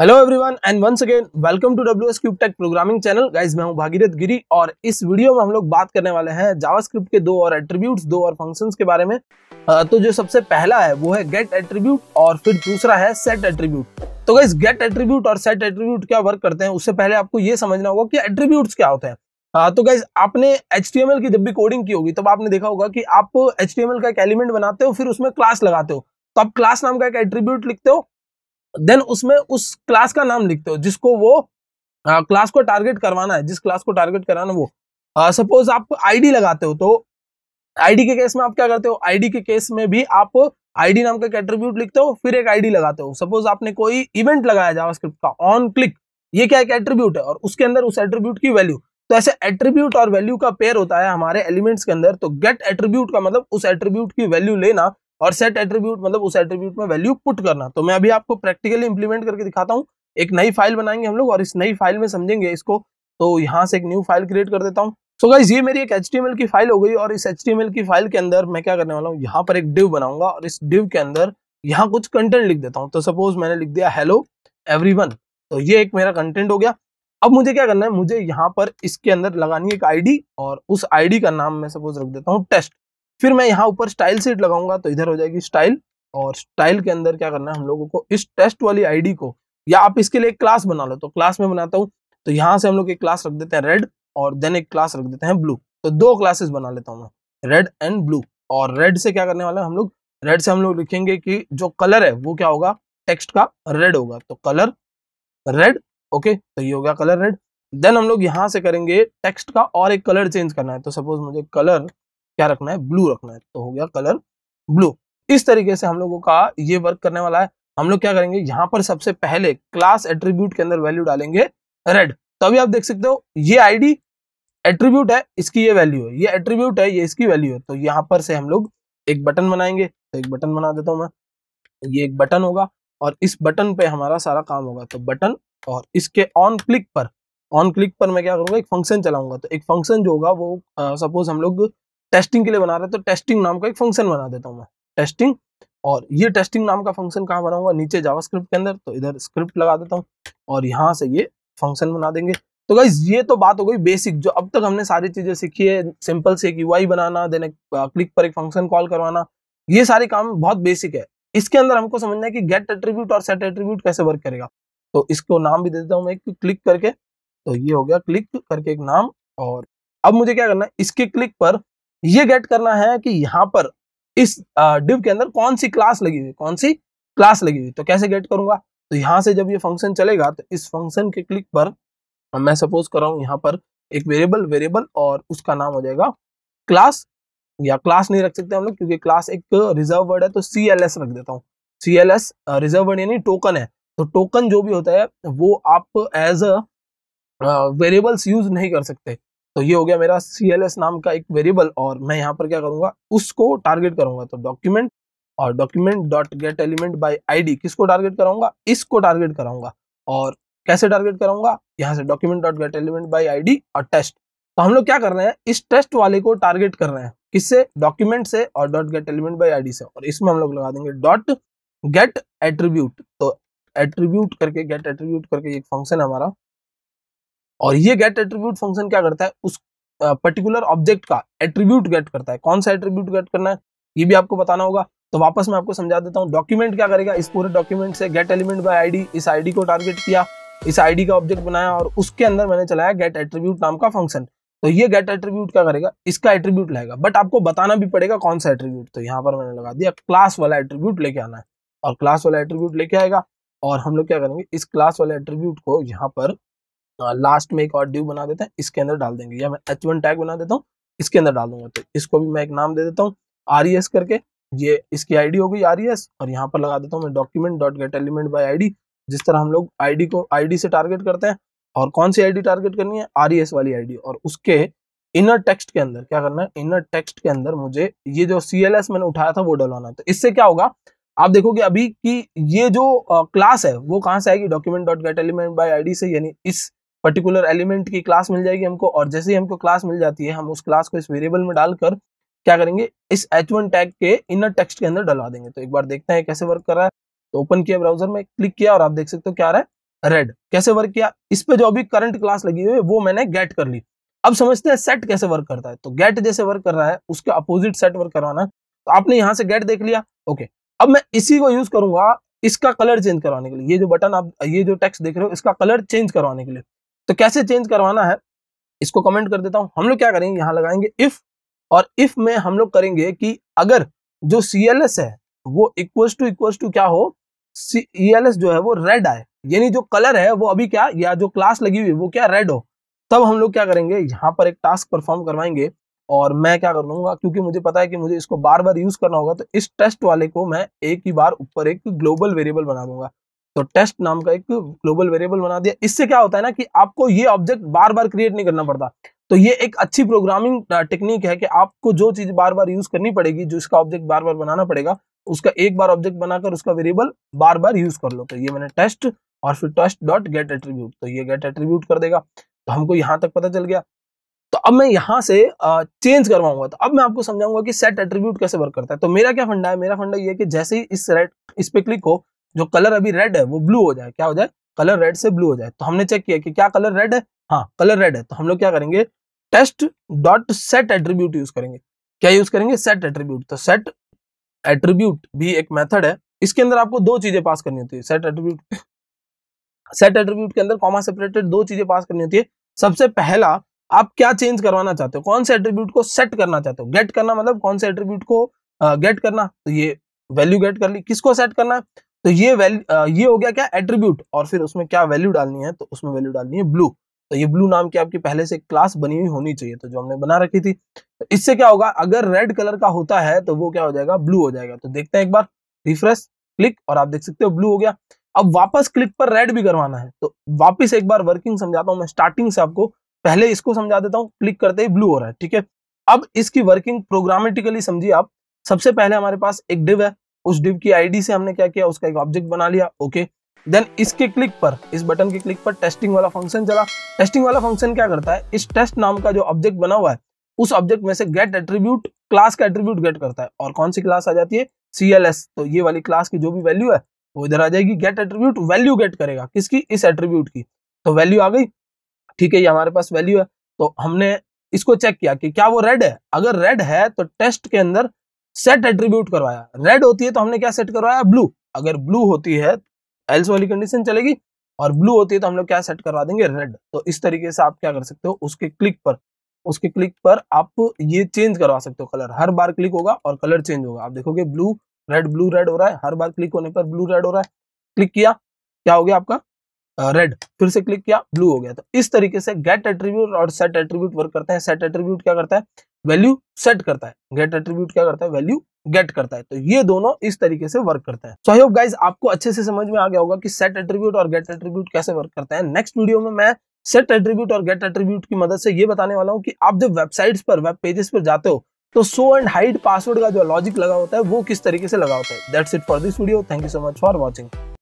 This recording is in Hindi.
hello everyone and once again welcome to W S cube tech programming channel guys मैं हूं भागीरथ गिरी और इस वीडियो में हम लोग बात करने वाले हैं जावास्क्रिप्ट के दो और एट्रीब्यूट्स दो और फंक्शंस के बारे में तो जो सबसे पहला है वो है गेट एट्रीब्यूट और फिर दूसरा है सेट एट्रीब्यूट तो गाइज गेट एट्रीब्यूट और सेट एट्रीब्यूट क्या वर्क करते हैं उससे पहले आपको ये समझना होगा कि एट्रीब्यूट्स क्या होते हैं आ, तो गाइज आपने एच की जब भी कोडिंग की होगी तब आपने देखा होगा कि आप एच का एक एलिमेंट बनाते हो फिर उसमें क्लास लगाते हो तो आप क्लास नाम का एक एट्रीब्यूट लिखते हो देन उसमें उस क्लास का नाम लिखते हो जिसको वो आ, हाँ, क्लास को टारगेट करवाना है जिस क्लास को टारगेट कराना वो सपोज हाँ, आप आईडी लगाते हो तो आईडी के केस में आप क्या करते हो आईडी के केस में भी आप आईडी नाम का एट्रीब्यूट लिखते हो फिर एक आईडी लगाते हो सपोज आपने कोई इवेंट लगाया जावास्क्रिप्ट का ऑन क्लिक ये क्या एक एट्रीब्यूट है और उसके अंदर उस एट्रीब्यूट की वैल्यू तो ऐसे एट्रीब्यूट और वैल्यू का पेयर होता है हमारे एलिमेंट्स के अंदर तो गेट एट्रीब्यूट का मतलब उस एट्रीब्यूट की वैल्यू लेना और सेट एट्रीब्यूट मतलब उस एट्रीब्यूट में वैल्यू पुट करना तो मैं अभी आपको प्रैक्टिकली इंप्लीमेंट करके दिखाता हूँ एक नई फाइल बनाएंगे हम लोग और इस नई फाइल में समझेंगे इसको तो यहाँ से एक न्यू फाइल क्रिएट कर देता हूँ सो गाइज ये मेरी एक एच की फाइल हो गई और इस एच की फाइल के अंदर मैं क्या करने वाला हूँ यहाँ पर एक डिव बनाऊंगा और इस डिव के अंदर यहाँ कुछ कंटेंट लिख देता हूँ तो सपोज मैंने लिख दिया हेलो एवरीवन तो ये एक मेरा कंटेंट हो गया अब मुझे क्या करना है मुझे यहाँ पर इसके अंदर लगानी है एक आईडी और उस आईडी का नाम मैं सपोज रख देता हूँ टेस्ट फिर मैं यहाँ ऊपर स्टाइल सीट लगाऊंगा तो इधर हो जाएगी स्टाइल और स्टाइल के अंदर क्या करना है हम लोगों को इस टेस्ट वाली आईडी को या आप इसके लिए एक क्लास बना लो तो क्लास में बनाता हूँ तो यहाँ से हम लोग एक क्लास रख देते हैं रेड और देन एक क्लास रख देते हैं ब्लू तो दो क्लासेस बना लेता हूँ मैं रेड एंड ब्लू और रेड से क्या करने वाले हम लोग रेड से हम लोग लिखेंगे कि जो कलर है वो क्या होगा टेक्स्ट का रेड होगा तो कलर रेड ओके तो ये हो गया कलर रेड देन हम लोग यहाँ से करेंगे टेक्स्ट का और एक कलर चेंज करना है तो सपोज मुझे कलर क्या रखना है ब्लू रखना है तो हो गया कलर ब्लू इस तरीके से हम लोगों का ये वर्क करने वाला है हम लोग क्या करेंगे यहाँ पर सबसे पहले क्लास एट्रीब्यूट के अंदर वैल्यू डालेंगे रेड तो अभी आप देख सकते हो ये आईडी एट्रीब्यूट है इसकी ये वैल्यू है ये एट्रीब्यूट है ये इसकी वैल्यू है तो यहाँ पर से हम लोग एक बटन बनाएंगे तो एक बटन बना देता हूँ मैं ये एक बटन होगा और इस बटन पे हमारा सारा काम होगा तो बटन और इसके ऑन क्लिक पर ऑन क्लिक पर मैं क्या करूँगा एक फंक्शन चलाऊंगा तो एक फंक्शन जो होगा वो सपोज हम लोग टेस्टिंग के लिए बना रहे तो टेस्टिंग नाम का एक फंक्शन बना देता हूँ मैं टेस्टिंग और ये टेस्टिंग नाम का फंक्शन कहाँ बनाऊंगा नीचे जावास्क्रिप्ट के अंदर तो इधर स्क्रिप्ट लगा देता हूँ और यहाँ से ये फंक्शन बना देंगे तो गाइज ये तो बात हो गई बेसिक जो अब तक हमने सारी चीजें सीखी है सिंपल से एक यूआई बनाना देने क्लिक पर एक फंक्शन कॉल करवाना ये सारे काम बहुत बेसिक है इसके अंदर हमको समझना है कि गेट एट्रीब्यूट और सेट एट्रीब्यूट कैसे वर्क करेगा तो इसको नाम भी दे देता हूँ मैं एक क्लिक करके तो ये हो गया क्लिक करके एक नाम और अब मुझे क्या करना है इसके क्लिक पर ये गेट करना है कि यहाँ पर इस डिव के अंदर कौन सी क्लास लगी हुई कौन सी क्लास लगी हुई तो कैसे गेट करूंगा तो यहाँ से जब ये फंक्शन चलेगा तो इस फंक्शन के क्लिक पर मैं सपोज कर रहा हूँ यहाँ पर एक वेरिएबल वेरिएबल और उसका नाम हो जाएगा क्लास या क्लास नहीं रख सकते हम लोग क्योंकि क्लास एक रिजर्व वर्ड है तो सी एल एस रख देता हूँ C L S reserve word यानी टोकन है तो टोकन जो भी होता है वो आप एज अ वेरिएबल्स यूज नहीं कर सकते तो ये हो गया मेरा सी नाम का एक वेरिएबल और मैं यहाँ पर क्या करूंगा उसको टारगेट करूंगा तो डॉक्यूमेंट और document dot get element by I किसको टारगेट कराऊंगा इसको टारगेट कराऊंगा और कैसे टारगेट कराऊंगा यहाँ से document dot get element by I और टेस्ट तो हम लोग क्या कर रहे हैं इस टेस्ट वाले को टारगेट कर रहे हैं किससे डॉक्यूमेंट से और dot get element by I से और इसमें हम लोग लगा देंगे डॉट गेट एट्रीब्यूट तो एट्रीब्यूट करके गेट एट्रीब्यूट करके एक फंक्शन है हमारा और ये गेट एट्रीब्यूट फंक्शन क्या करता है उस पर्टिकुलर ऑब्जेक्ट का एट्रीब्यूट गेट करता है कौन सा एट्रीब्यूट गेट करना है ये भी आपको बताना होगा तो वापस मैं आपको समझा देता हूँ डॉक्यूमेंट क्या करेगा इस पूरे डॉक्यूमेंट से गेट एलिमेंट बाई आई इस आई को टारगेट किया इस आई का ऑब्जेक्ट बनाया और उसके अंदर मैंने चलाया गेट एट्रीब्यूट नाम का फंक्शन तो ये गेट एट्रीब्यूट क्या करेगा इसका एट्रीब्यूट लाएगा बट आपको बताना भी पड़ेगा कौन सा एट्रीब्यूट तो यहाँ पर मैंने लगा दिया क्लास वाला एट्रीब्यूट लेके आना है और क्लास वाला एट्रीब्यूट लेके आएगा और हम लोग क्या करेंगे इस क्लास वाले एट्रीब्यूट को यहाँ पर लास्ट हाँ, में एक और ड्यू बना देते हैं इसके अंदर डाल देंगे या मैं एच वन टैग बना देता हूँ इसके अंदर डाल दूंगा तो इसको भी मैं एक नाम दे देता हूँ आर e करके ये इसकी आईडी हो गई आर e और यहाँ पर लगा देता हूँ मैं document dot get element by I जिस तरह हम लोग आईडी को आईडी से टारगेट करते हैं और कौन सी आईडी टारगेट करनी है आर e वाली आईडी और उसके इनर टेक्स्ट के अंदर क्या करना है इनर टेक्स्ट के अंदर मुझे ये जो सी मैंने उठाया था वो डलवाना है तो इससे क्या होगा आप देखोगे अभी की ये जो क्लास है वो कहाँ से आएगी document dot get element by I से यानी इस पर्टिकुलर एलिमेंट की क्लास मिल जाएगी हमको और जैसे ही हमको क्लास मिल जाती है हम उस क्लास को इस वेरिएबल में डालकर क्या करेंगे इस एच टैग के इनर टेक्स्ट के अंदर डलवा देंगे तो एक बार देखते हैं कैसे वर्क कर रहा है तो ओपन किया ब्राउजर में क्लिक किया और आप देख सकते हो क्या रहा है रेड कैसे वर्क किया इस पे जो अभी करंट क्लास लगी हुई है वो मैंने गेट कर ली अब समझते हैं सेट कैसे वर्क करता है तो गेट जैसे वर्क कर रहा है उसके अपोजिट सेट वर्क करवाना तो आपने यहाँ से गेट देख लिया ओके अब मैं इसी को यूज करूंगा इसका कलर चेंज करवाने के लिए ये जो बटन आप ये जो टेक्स्ट देख रहे हो इसका कलर चेंज करवाने के लिए तो कैसे चेंज करवाना है इसको कमेंट कर देता हूं हम लोग क्या करेंगे यहाँ लगाएंगे इफ और इफ में हम लोग करेंगे कि अगर जो सी एल एस है वो इक्वल टू इक्वल टू क्या हो सी एल एस जो है वो रेड आए यानी जो कलर है वो अभी क्या या जो क्लास लगी हुई वो क्या रेड हो तब हम लोग क्या करेंगे यहाँ पर एक टास्क परफॉर्म करवाएंगे और मैं क्या कर लूंगा क्योंकि मुझे पता है कि मुझे इसको बार बार यूज करना होगा तो इस टेस्ट वाले को मैं एक ही बार ऊपर एक ग्लोबल वेरिएबल बना दूंगा तो टेस्ट नाम का एक ग्लोबल वेरिएबल बना दिया इससे क्या होता है ना कि आपको ये ऑब्जेक्ट बार बार क्रिएट नहीं करना पड़ता तो ये एक अच्छी प्रोग्रामिंग टेक्निक है कि आपको जो चीज बार बार यूज करनी पड़ेगी जो इसका ऑब्जेक्ट बार बार बनाना पड़ेगा उसका एक बार ऑब्जेक्ट बनाकर उसका वेरिएबल बार बार यूज कर लो तो ये मैंने टेस्ट और फिर टेस्ट डॉट गेट एट्रीब्यूट तो ये गेट एट्रीब्यूट कर देगा तो हमको यहाँ तक पता चल गया तो अब मैं यहाँ से चेंज करवाऊंगा तो अब मैं आपको समझाऊंगा कि सेट एट्रीब्यूट कैसे वर्क करता है तो मेरा क्या फंडा है मेरा फंडा ये है कि जैसे ही इस राइट इस पे क्लिक हो जो कलर अभी रेड है वो ब्लू हो जाए क्या हो जाए कलर रेड से ब्लू हो जाए तो हमने चेक किया कि क्या कलर रेड है हाँ कलर रेड है तो हम लोग क्या करेंगे test dot set attribute use करेंगे क्या यूज करेंगे सेट एट्रीब्यूट तो सेट एट्रीब्यूट भी एक मेथड है इसके अंदर आपको दो चीजें पास करनी होती है सेट एट्रीब्यूट सेट एट्रीब्यूट के अंदर कॉमा सेपरेटेड दो चीजें पास करनी होती है सबसे पहला आप क्या चेंज करवाना चाहते हो कौन से एट्रीब्यूट को सेट करना चाहते हो गेट करना मतलब कौन से एट्रीब्यूट को गेट करना तो ये वैल्यू गेट कर ली किसको सेट करना है तो ये वैल्यू ये हो गया क्या एट्रीब्यूट और फिर उसमें क्या वैल्यू डालनी है तो उसमें वैल्यू डालनी है ब्लू तो ये ब्लू नाम की आपकी पहले से क्लास बनी हुई होनी चाहिए तो जो हमने बना रखी थी तो इससे क्या होगा अगर रेड कलर का होता है तो वो क्या हो जाएगा ब्लू हो जाएगा तो देखते हैं एक बार रिफ्रेश क्लिक और आप देख सकते हो ब्लू हो गया अब वापस क्लिक पर रेड भी करवाना है तो वापस एक बार वर्किंग समझाता हूँ मैं स्टार्टिंग से आपको पहले इसको समझा देता हूँ क्लिक करते ही ब्लू हो रहा है ठीक है अब इसकी वर्किंग प्रोग्रामेटिकली समझिए आप सबसे पहले हमारे पास एक डिव है उस डिव की आईडी से हमने क्या किया उसका एक ऑब्जेक्ट बना लिया ओके देन इसके क्लिक पर इस बटन के क्लिक पर टेस्टिंग वाला फंक्शन चला टेस्टिंग वाला फंक्शन क्या करता है इस टेस्ट नाम का जो ऑब्जेक्ट बना हुआ है उस ऑब्जेक्ट में से गेट एट्रीब्यूट क्लास का एट्रीब्यूट गेट करता है और कौन सी क्लास आ जाती है सी तो ये वाली क्लास की जो भी वैल्यू है वो इधर आ जाएगी गेट एट्रीब्यूट वैल्यू गेट करेगा किसकी इस एट्रीब्यूट की तो वैल्यू आ गई ठीक है ये हमारे पास वैल्यू है तो हमने इसको चेक किया कि क्या वो रेड है अगर रेड है तो टेस्ट के अंदर सेट एट्रीब्यूट करवाया रेड होती है तो हमने क्या सेट करवाया ब्लू अगर ब्लू होती है एल्स वाली कंडीशन चलेगी और ब्लू होती है तो हम लोग क्या सेट करवा देंगे रेड तो इस तरीके से आप क्या कर सकते हो उसके क्लिक पर उसके क्लिक पर आप ये चेंज करवा सकते हो कलर हर बार क्लिक होगा और कलर चेंज होगा आप देखोगे ब्लू रेड ब्लू रेड हो रहा है हर बार क्लिक होने पर ब्लू रेड हो रहा है क्लिक किया क्या हो गया आपका रेड फिर से क्लिक किया ब्लू हो गया तो इस तरीके से गेट एट्रीब्यूट और सेट एट्रीब्यूट वर्क करते हैं सेट एट्रीब्यूट क्या करता है वैल्यू सेट करता है गेट एट्रीब्यूट क्या करता है वैल्यू गेट करता है तो ये दोनों इस तरीके से वर्क करता है सो आई होप गाइज आपको अच्छे से समझ में आ गया होगा कि सेट एट्रीब्यूट और गेट एट्रीब्यूट कैसे वर्क करता है नेक्स्ट वीडियो में मैं सेट एट्रीब्यूट और गेट एट्रीब्यूट की मदद से ये बताने वाला हूँ कि आप जब वेबसाइट्स पर वेब पेजेस पर जाते हो तो सो एंड हाइड पासवर्ड का जो लॉजिक लगा होता है वो किस तरीके से लगा होता है that's it for this video thank you so much for watching